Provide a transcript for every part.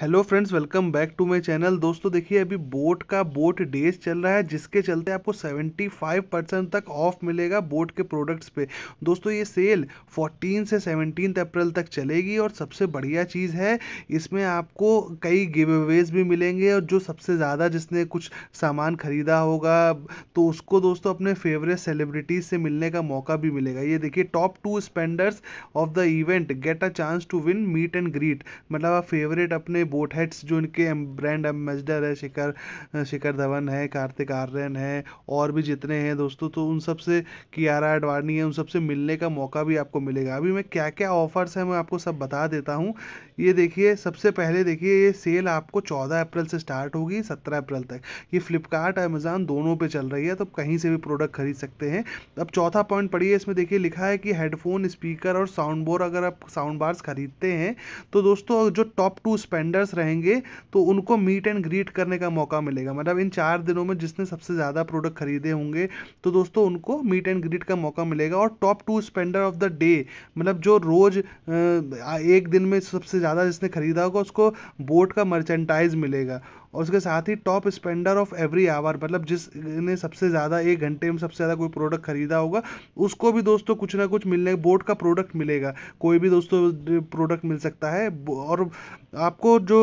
hello friends welcome back to my channel दोस्तों देखिए अभी बोट का बोट डेज चल रहा है जिसके चलते आपको 75 परसेंट तक ऑफ मिलेगा बोट के प्रोडक्ट्स पे दोस्तों ये सेल 14 से 17 अप्रैल तक चलेगी और सबसे बढ़िया चीज़ है इसमें आपको कई गिवेवेज भी मिलेंगे और जो सबसे ज़्यादा जिसने कुछ सामान खरीदा होगा तो उसको दोस्तों अपने फेवरेट सेलिब्रिटीज़ से मिलने का मौका भी मिलेगा ये देखिए top two spenders of the event get a chance to win meet and greet मतलब आप फेवरेट अपने बोट हेड्स जो इनके ब्रांड एम्बेसडर है शिखर शिखर धवन है कार्तिक आर्यन है और भी जितने हैं दोस्तों तो उन सबसे कियारा आडवाणी है उन सबसे मिलने का मौका भी आपको मिलेगा अभी मैं क्या क्या ऑफर्स हैं मैं आपको सब बता देता हूँ ये देखिए सबसे पहले देखिए ये सेल आपको चौदह अप्रैल से स्टार्ट होगी सत्रह अप्रैल तक ये फ्लिपकार्ट अमेज़ान दोनों पर चल रही है तो कहीं से भी प्रोडक्ट खरीद सकते हैं अब चौथा पॉइंट पढ़िए इसमें देखिए लिखा है कि हेडफोन स्पीकर और साउंड बोर अगर आप साउंड बार्स खरीदते हैं तो दोस्तों जो टॉप टू स्पेंडर क्रिएटर्स रहेंगे तो उनको मीट एंड ग्रीट करने का मौका मिलेगा मतलब इन चार दिनों में जिसने सबसे ज़्यादा प्रोडक्ट खरीदे होंगे तो दोस्तों उनको मीट एंड ग्रीट का मौका मिलेगा और top two spender of the day मतलब जो रोज़ एक दिन में सबसे ज़्यादा जिसने खरीदा होगा उसको बोट का मर्चेंटाइज मिलेगा और उसके साथ ही top spender of every hour मतलब जिसने सबसे ज़्यादा एक घंटे में सबसे ज़्यादा कोई प्रोडक्ट खरीदा होगा उसको भी दोस्तों कुछ ना कुछ मिलने बोर्ड का प्रोडक्ट मिलेगा कोई भी दोस्तों प्रोडक्ट मिल सकता है और आपको जो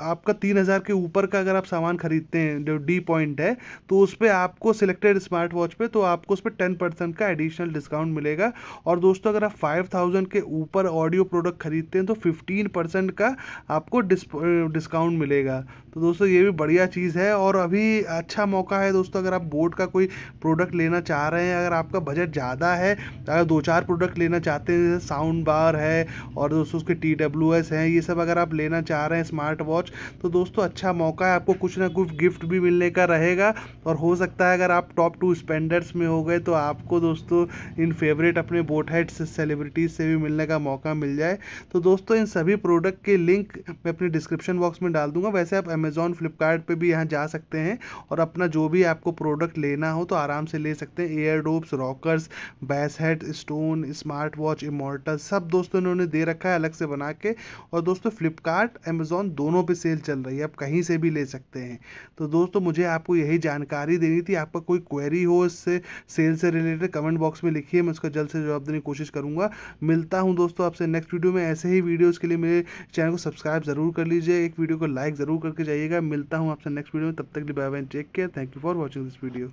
आपका तीन हज़ार के ऊपर का अगर आप सामान खरीदते हैं जो डी पॉइंट है तो उस पर आपको सिलेक्टेड स्मार्ट वॉच पे तो आपको उस पर टेन परसेंट का एडिशनल डिस्काउंट मिलेगा और दोस्तों अगर आप फाइव थाउजेंड के ऊपर ऑडियो प्रोडक्ट खरीदते हैं तो फिफ्टीन परसेंट का आपको डिस्काउंट मिलेगा तो दोस्तों ये भी बढ़िया चीज़ है और अभी अच्छा मौका है दोस्तों अगर आप बोट का कोई प्रोडक्ट लेना चाह रहे हैं अगर आपका बजट ज़्यादा है अगर दो चार प्रोडक्ट लेना चाहते हैं जैसे साउंड बार है और दोस्तों उसके टी डब्ल्यू एस हैं ये सब अगर आप लेना चाह रहे हैं स्मार्ट वॉच तो दोस्तों अच्छा मौका है आपको कुछ ना कुछ गिफ्ट भी मिलने का रहेगा और हो सकता है अगर आप टॉप टू स्पेंडर्स में हो गए तो आपको दोस्तों इन फेवरेट अपने बोट हेड्स सेलिब्रिटीज़ से भी मिलने का मौका मिल जाए तो दोस्तों इन सभी प्रोडक्ट के लिंक मैं अपने डिस्क्रिप्शन बॉक्स में डाल दूंगा वैसे आप अमेजन अमेज़ोन फ्लिपकार्ट भी यहाँ जा सकते हैं और अपना जो भी आपको प्रोडक्ट लेना हो तो आराम से ले सकते हैं airdopes rockers bassheads stone smart watch immortal सब दोस्तों इन्होंने दे रखा है अलग से बना के और दोस्तों फ्लिपकार्ट अमेज़ोन दोनों पर सेल चल रही है आप कहीं से भी ले सकते हैं तो दोस्तों मुझे आपको यही जानकारी देनी थी आपका कोई क्वेरी हो इससे सेल से रिलेटेड कमेंट बॉक्स में लिखिए मैं उसका जल्द से जवाब देने की कोशिश करूँगा मिलता हूँ दोस्तों आपसे नेक्स्ट वीडियो में ऐसे ही वीडियोज़ के लिए मेरे चैनल को सब्सक्राइब ज़रूर कर लीजिए एक वीडियो को लाइक ज़रूर करके जाइए रहिएगा मिलता हूँ आपसे नेक्स्ट वीडियो में तब तक bye bye take care thank you for watching this video